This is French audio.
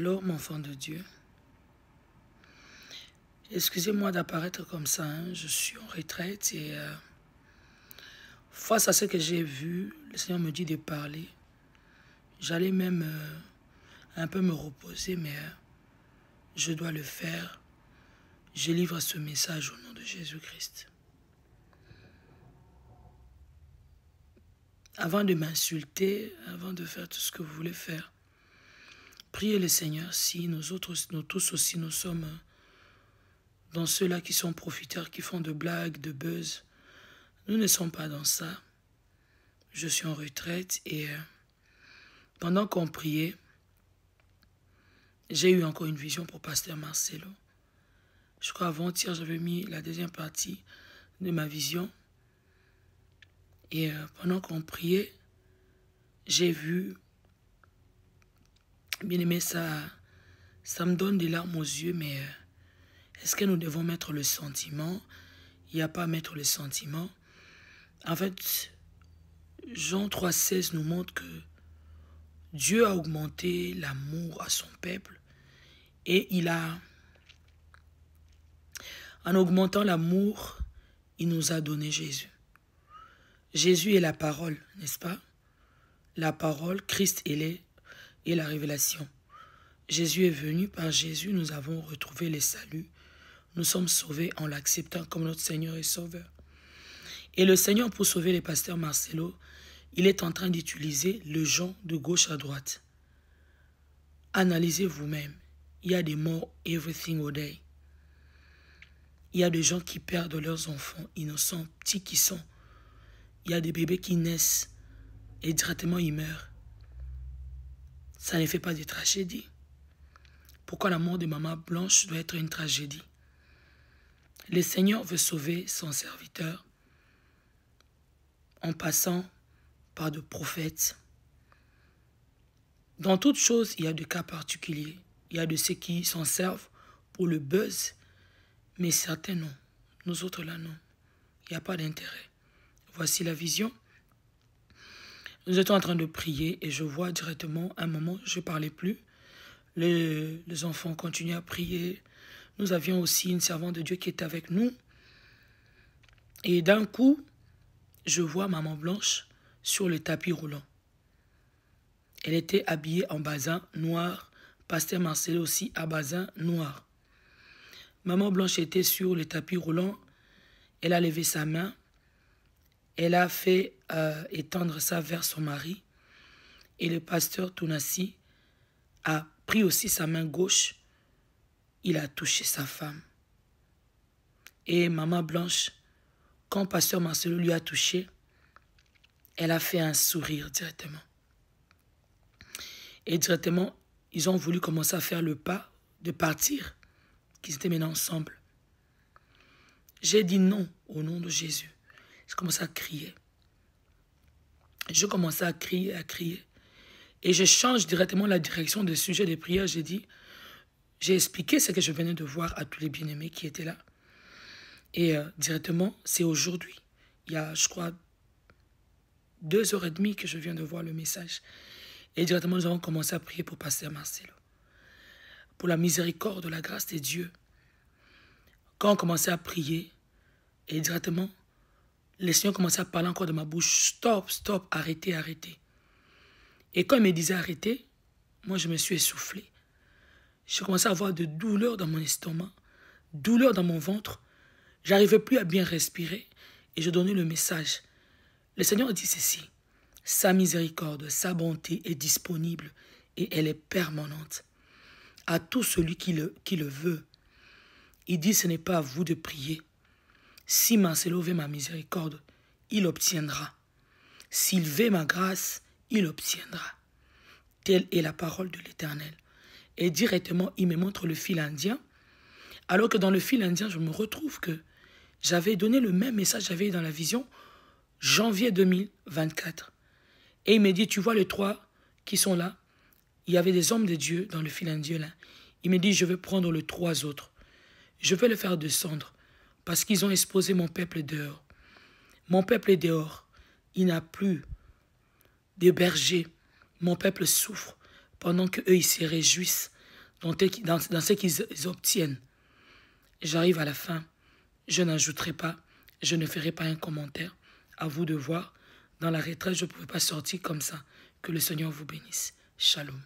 mon enfant de Dieu. Excusez-moi d'apparaître comme ça. Hein. Je suis en retraite et euh, face à ce que j'ai vu, le Seigneur me dit de parler. J'allais même euh, un peu me reposer, mais euh, je dois le faire. Je livre ce message au nom de Jésus-Christ. Avant de m'insulter, avant de faire tout ce que vous voulez faire, Priez le Seigneur si nous autres, nous tous aussi, nous sommes dans ceux-là qui sont profiteurs, qui font de blagues, de buzz. Nous ne sommes pas dans ça. Je suis en retraite et euh, pendant qu'on priait, j'ai eu encore une vision pour Pasteur Marcelo. Je crois avant-hier, j'avais mis la deuxième partie de ma vision. Et euh, pendant qu'on priait, j'ai vu Bien aimé, ça, ça me donne des larmes aux yeux, mais euh, est-ce que nous devons mettre le sentiment Il n'y a pas à mettre le sentiment. En fait, Jean 3,16 nous montre que Dieu a augmenté l'amour à son peuple et il a, en augmentant l'amour, il nous a donné Jésus. Jésus est la parole, n'est-ce pas La parole, Christ, il est et la révélation. Jésus est venu, par Jésus nous avons retrouvé les saluts, Nous sommes sauvés en l'acceptant comme notre Seigneur et Sauveur. Et le Seigneur, pour sauver les pasteurs Marcelo, il est en train d'utiliser le gens de gauche à droite. Analysez vous-même. Il y a des morts everything all day. Il y a des gens qui perdent leurs enfants, innocents, petits qui sont. Il y a des bébés qui naissent et directement ils meurent ça ne fait pas de tragédie. Pourquoi la mort de Maman Blanche doit être une tragédie Le Seigneur veut sauver son serviteur en passant par de prophètes. Dans toute chose, il y a des cas particuliers. Il y a de ceux qui s'en servent pour le buzz, mais certains non. Nous autres là, non. Il n'y a pas d'intérêt. Voici la vision. Nous étions en train de prier et je vois directement, un moment, je ne parlais plus. Les, enfants continuaient à prier. Nous avions aussi une servante de Dieu qui était avec nous. Et d'un coup, je vois Maman Blanche sur le tapis roulant. Elle était habillée en basin noir. Pasteur Marcel aussi à basin noir. Maman Blanche était sur le tapis roulant. Elle a levé sa main. Elle a fait étendre ça vers son mari. Et le pasteur Tounassi a pris aussi sa main gauche. Il a touché sa femme. Et Maman Blanche, quand pasteur Marcelo lui a touché, elle a fait un sourire directement. Et directement, ils ont voulu commencer à faire le pas de partir, qu'ils étaient maintenant ensemble. J'ai dit non au nom de Jésus. J'ai commencé à crier je commençais à crier, à crier. Et je change directement la direction du sujet des prières. J'ai dit, j'ai expliqué ce que je venais de voir à tous les bien-aimés qui étaient là. Et euh, directement, c'est aujourd'hui. Il y a, je crois, deux heures et demie que je viens de voir le message. Et directement, nous avons commencé à prier pour Pasteur Marcelo. Pour la miséricorde, la grâce de Dieu. Quand on commençait à prier, et directement, le Seigneur commençait à parler encore de ma bouche. Stop, stop, arrêtez, arrêtez. Et quand il me disait arrêtez, moi je me suis essoufflé. Je commencé à avoir de douleurs dans mon estomac, douleurs dans mon ventre. J'arrivais plus à bien respirer et je donnais le message. Le Seigneur dit ceci. Sa miséricorde, sa bonté est disponible et elle est permanente à tout celui qui le, qui le veut. Il dit, ce n'est pas à vous de prier, si Marcelo veut ma miséricorde, il obtiendra. S'il veut ma grâce, il obtiendra. Telle est la parole de l'Éternel. Et directement, il me montre le fil indien. Alors que dans le fil indien, je me retrouve que j'avais donné le même message j'avais dans la vision janvier 2024. Et il me dit, tu vois les trois qui sont là, il y avait des hommes de Dieu dans le fil indien là. Il me dit, je vais prendre les trois autres. Je vais le faire descendre parce qu'ils ont exposé mon peuple dehors. Mon peuple est dehors. Il n'a plus de berger. Mon peuple souffre pendant qu'eux, ils se réjouissent dans, dans ce qu'ils obtiennent. J'arrive à la fin. Je n'ajouterai pas. Je ne ferai pas un commentaire. À vous de voir. Dans la retraite, je ne pouvais pas sortir comme ça. Que le Seigneur vous bénisse. Shalom.